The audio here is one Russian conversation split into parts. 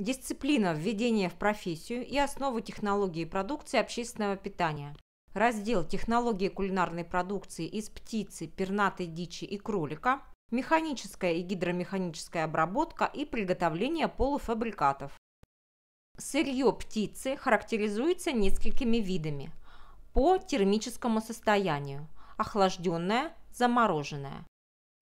Дисциплина введения в профессию и основы технологии продукции общественного питания. Раздел «Технологии кулинарной продукции из птицы, пернатой дичи и кролика», механическая и гидромеханическая обработка и приготовление полуфабрикатов. Сырье птицы характеризуется несколькими видами по термическому состоянию – охлажденное, замороженное,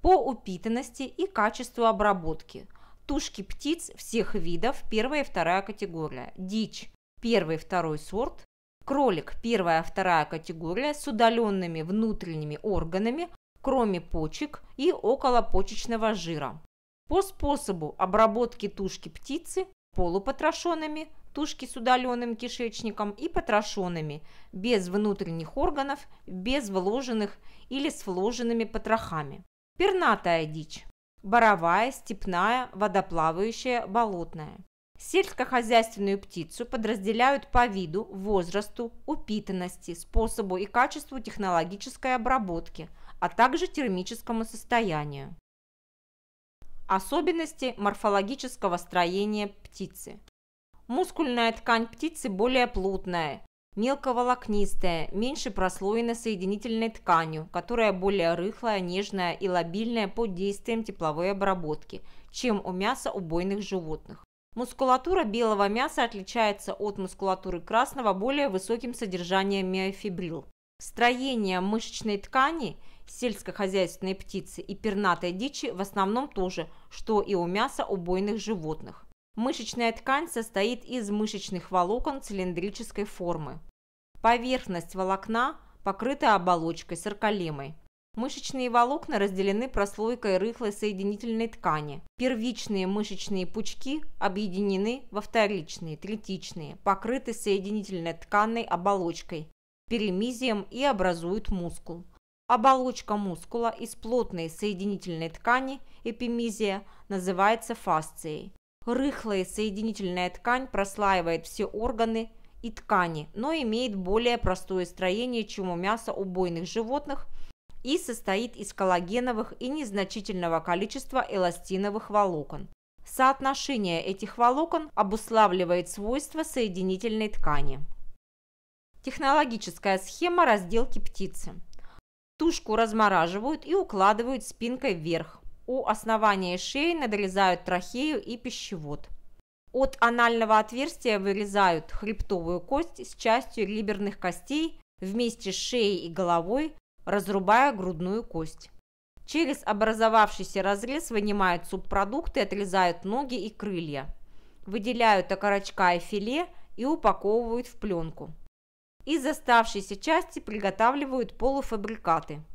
по упитанности и качеству обработки – Тушки птиц всех видов, первая и вторая категория. Дичь, первый и второй сорт. Кролик, первая и вторая категория с удаленными внутренними органами, кроме почек и околопочечного жира. По способу обработки тушки птицы полупотрошенными, тушки с удаленным кишечником и потрошенными, без внутренних органов, без вложенных или с вложенными потрохами. Пернатая дичь боровая, степная, водоплавающая, болотная. Сельскохозяйственную птицу подразделяют по виду, возрасту, упитанности, способу и качеству технологической обработки, а также термическому состоянию. Особенности морфологического строения птицы. Мускульная ткань птицы более плотная, Мелковолокнистая, меньше прослоена соединительной тканью, которая более рыхлая, нежная и лобильная под действием тепловой обработки, чем у мяса убойных животных. Мускулатура белого мяса отличается от мускулатуры красного более высоким содержанием миофибрил. Строение мышечной ткани сельскохозяйственной птицы и пернатой дичи в основном то же, что и у мяса убойных животных. Мышечная ткань состоит из мышечных волокон цилиндрической формы. Поверхность волокна покрыта оболочкой саркалемой. Мышечные волокна разделены прослойкой рыхлой соединительной ткани. Первичные мышечные пучки объединены во вторичные, третичные, покрыты соединительной тканной оболочкой, перемизием и образуют мускул. Оболочка мускула из плотной соединительной ткани эпимизия называется фасцией. Рыхлая соединительная ткань прослаивает все органы и ткани, но имеет более простое строение, чем у мяса убойных животных и состоит из коллагеновых и незначительного количества эластиновых волокон. Соотношение этих волокон обуславливает свойства соединительной ткани. Технологическая схема разделки птицы. Тушку размораживают и укладывают спинкой вверх. У основания шеи надрезают трахею и пищевод. От анального отверстия вырезают хребтовую кость с частью реберных костей вместе с шеей и головой, разрубая грудную кость. Через образовавшийся разрез вынимают субпродукты, отрезают ноги и крылья. Выделяют окорочка и филе и упаковывают в пленку. Из оставшейся части приготавливают полуфабрикаты –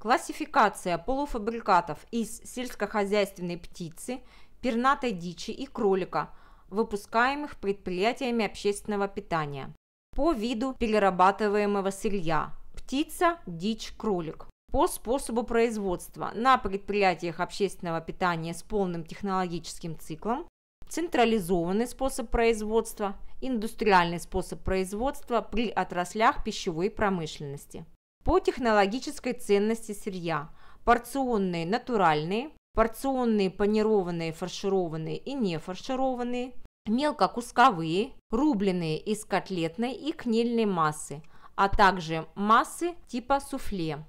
Классификация полуфабрикатов из сельскохозяйственной птицы, пернатой дичи и кролика, выпускаемых предприятиями общественного питания. По виду перерабатываемого сырья – птица, дичь, кролик. По способу производства на предприятиях общественного питания с полным технологическим циклом, централизованный способ производства, индустриальный способ производства при отраслях пищевой промышленности по технологической ценности сырья. Порционные натуральные, порционные панированные, фаршированные и нефаршированные, мелкокусковые, рубленые из котлетной и кнельной массы, а также массы типа суфле.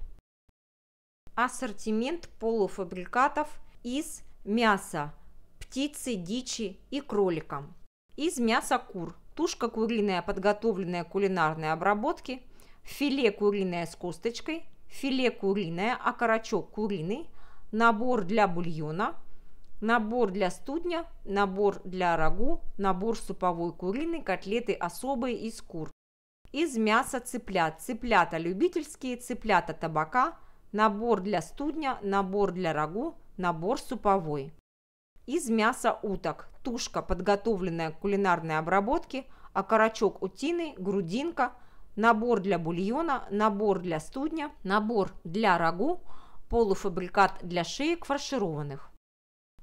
Ассортимент полуфабрикатов из мяса, птицы, дичи и кролика. Из мяса кур – тушка куриная, подготовленная кулинарной обработке – филе куриное с косточкой, филе куриное, окорочок куриный, набор для бульона, набор для студня, набор для рагу, набор суповой куриной, котлеты особые из кур. Из мяса цыплят, цыплята любительские, цыплята табака, набор для студня, набор для рагу, набор суповой. Из мяса уток, тушка, подготовленная к кулинарной обработке, окорочок утины, грудинка, набор для бульона, набор для студня, набор для рагу, полуфабрикат для шеек фаршированных.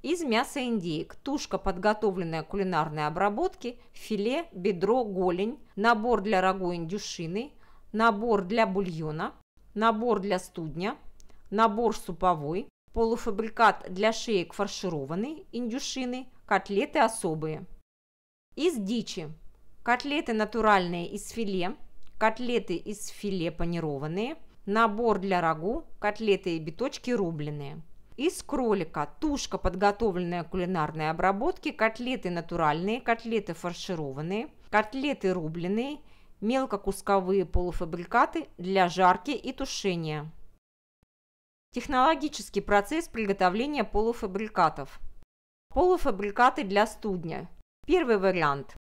Из мяса индейк, тушка, подготовленная к кулинарной обработке, филе, бедро, голень, набор для рагу индюшины, набор для бульона, набор для студня, набор суповой, полуфабрикат для шеек фаршированный, индюшины, котлеты особые. Из дичи. Котлеты натуральные из филе, котлеты из филе панированные, набор для рагу, котлеты и биточки рубленые. Из кролика тушка, подготовленная к кулинарной обработке, котлеты натуральные, котлеты фаршированные, котлеты рубленые, мелкокусковые полуфабрикаты для жарки и тушения. Технологический процесс приготовления полуфабрикатов. Полуфабрикаты для студня. Первый вариант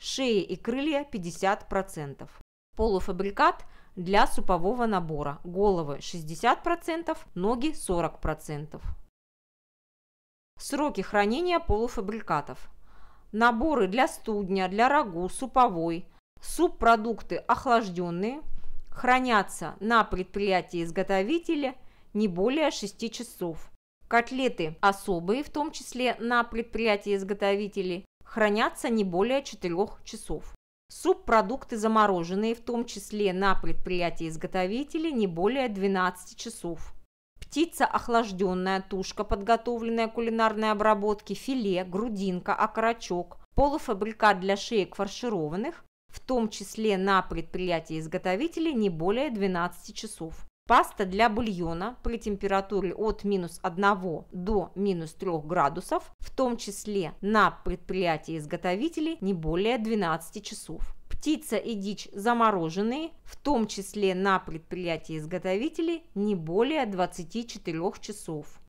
шея и крылья 50%. Полуфабрикат для супового набора. Головы 60%, ноги 40%. Сроки хранения полуфабрикатов. Наборы для студня, для рагу, суповой. Субпродукты охлажденные хранятся на предприятии изготовителя не более 6 часов. Котлеты особые, в том числе на предприятии изготовителей, хранятся не более 4 часов. Субпродукты замороженные, в том числе на предприятии изготовителей, не более 12 часов. Птица охлажденная, тушка, подготовленная к кулинарной обработке, филе, грудинка, окорочок, полуфабрикат для шеек фаршированных, в том числе на предприятии изготовителей не более 12 часов. Паста для бульона при температуре от минус 1 до минус 3 градусов, в том числе на предприятии изготовителей не более 12 часов. Птица и дичь замороженные, в том числе на предприятии изготовителей не более 24 часов.